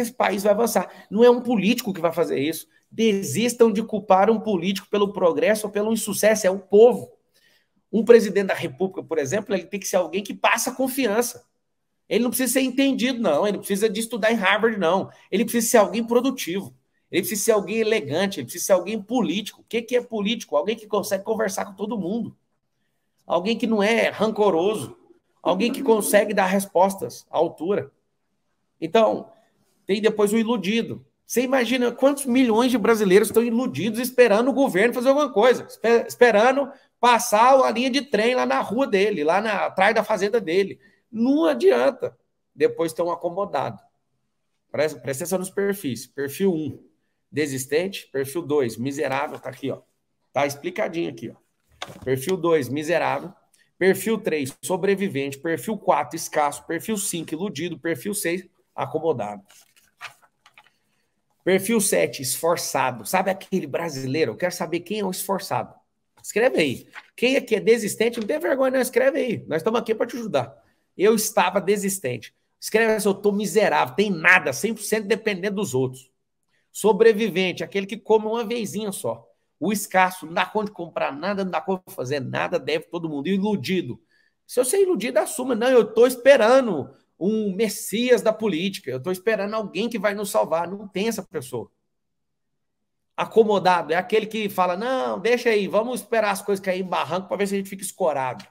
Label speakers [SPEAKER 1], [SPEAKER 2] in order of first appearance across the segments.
[SPEAKER 1] esse país vai avançar. Não é um político que vai fazer isso. Desistam de culpar um político pelo progresso ou pelo insucesso, é o povo. Um presidente da República, por exemplo, ele tem que ser alguém que passa confiança. Ele não precisa ser entendido, não. Ele não precisa de estudar em Harvard, não. Ele precisa ser alguém produtivo. Ele precisa ser alguém elegante. Ele precisa ser alguém político. O que, que é político? Alguém que consegue conversar com todo mundo. Alguém que não é rancoroso. Alguém que consegue dar respostas à altura. Então, tem depois o iludido. Você imagina quantos milhões de brasileiros estão iludidos esperando o governo fazer alguma coisa, esperando passar a linha de trem lá na rua dele, lá na, atrás da fazenda dele. Não adianta. Depois estão um acomodado. Presta, presta atenção nos perfis. Perfil 1, desistente. Perfil 2, miserável. Está aqui, ó. Está explicadinho aqui, ó. Perfil 2, miserável. Perfil 3, sobrevivente. Perfil 4, escasso. Perfil 5, iludido. Perfil 6, acomodado. Perfil 7, esforçado. Sabe aquele brasileiro? Eu quero saber quem é o esforçado. Escreve aí. Quem é que é desistente, não tem vergonha, não. Escreve aí. Nós estamos aqui para te ajudar. Eu estava desistente. Escreve assim, eu estou miserável, tem nada, 100% dependendo dos outros. Sobrevivente, aquele que come uma vezinha só. O escasso, não dá conta de comprar nada, não dá conta de fazer nada, deve todo mundo. Iludido. Se eu ser iludido, assuma. Não, eu estou esperando um messias da política. Eu estou esperando alguém que vai nos salvar. Não tem essa pessoa. Acomodado é aquele que fala: não, deixa aí, vamos esperar as coisas caírem em barranco para ver se a gente fica escorado.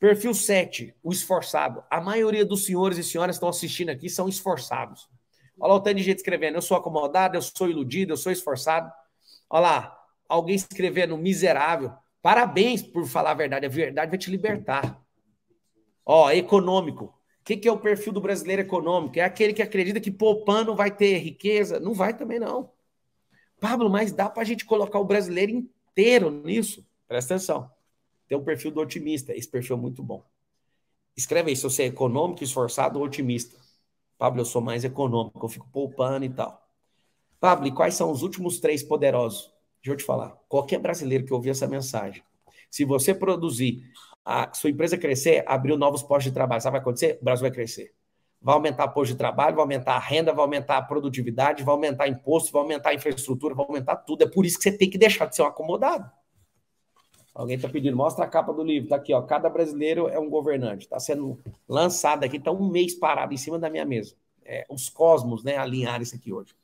[SPEAKER 1] Perfil 7, o esforçado. A maioria dos senhores e senhoras que estão assistindo aqui são esforçados. Olha lá o tanto de gente escrevendo: eu sou acomodado, eu sou iludido, eu sou esforçado. Olha lá, alguém escrevendo miserável. Parabéns por falar a verdade, a verdade vai te libertar. Ó, econômico, o que, que é o perfil do brasileiro econômico? É aquele que acredita que poupando vai ter riqueza? Não vai também, não. Pablo, mas dá para a gente colocar o brasileiro inteiro nisso? Presta atenção. Tem o perfil do otimista. Esse perfil é muito bom. Escreve aí se você é econômico, esforçado ou otimista. Pablo, eu sou mais econômico, eu fico poupando e tal. Pablo, e quais são os últimos três poderosos? Deixa eu te falar. Qualquer brasileiro que ouvir essa mensagem, se você produzir a sua empresa crescer, abriu novos postos de trabalho. Sabe o que vai acontecer? O Brasil vai crescer. Vai aumentar posto de trabalho, vai aumentar a renda, vai aumentar a produtividade, vai aumentar imposto, vai aumentar a infraestrutura, vai aumentar tudo. É por isso que você tem que deixar de ser um acomodado. Alguém está pedindo, mostra a capa do livro. Está aqui, ó. Cada brasileiro é um governante. Está sendo lançado aqui, está um mês parado em cima da minha mesa. É, os cosmos, né? Alinhar isso aqui hoje.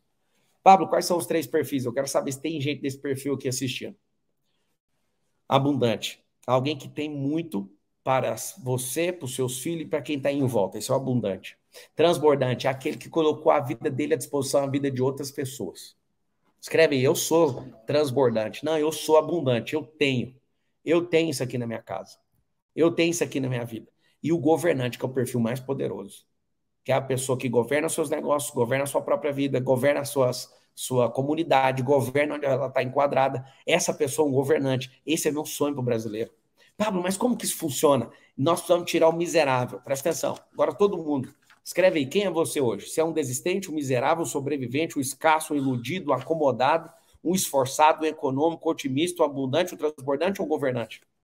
[SPEAKER 1] Pablo, quais são os três perfis? Eu quero saber se tem gente desse perfil aqui assistindo. Abundante alguém que tem muito para você, para os seus filhos e para quem está em volta. Isso é o abundante. Transbordante é aquele que colocou a vida dele à disposição da vida de outras pessoas. Escreve aí, eu sou transbordante. Não, eu sou abundante, eu tenho. Eu tenho isso aqui na minha casa. Eu tenho isso aqui na minha vida. E o governante, que é o perfil mais poderoso, que é a pessoa que governa seus negócios, governa a sua própria vida, governa suas, sua comunidade, governa onde ela está enquadrada. Essa pessoa é um governante. Esse é meu sonho para o brasileiro. Pablo, mas como que isso funciona? Nós precisamos tirar o miserável. Presta atenção. Agora todo mundo. Escreve aí, quem é você hoje? Se é um desistente, um miserável, um sobrevivente, um escasso, um iludido, um acomodado, um esforçado, um econômico, um otimista, um abundante, um transbordante ou um governante?